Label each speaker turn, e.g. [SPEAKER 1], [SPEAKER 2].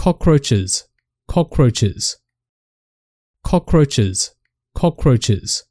[SPEAKER 1] cockroaches, cockroaches, cockroaches, cockroaches.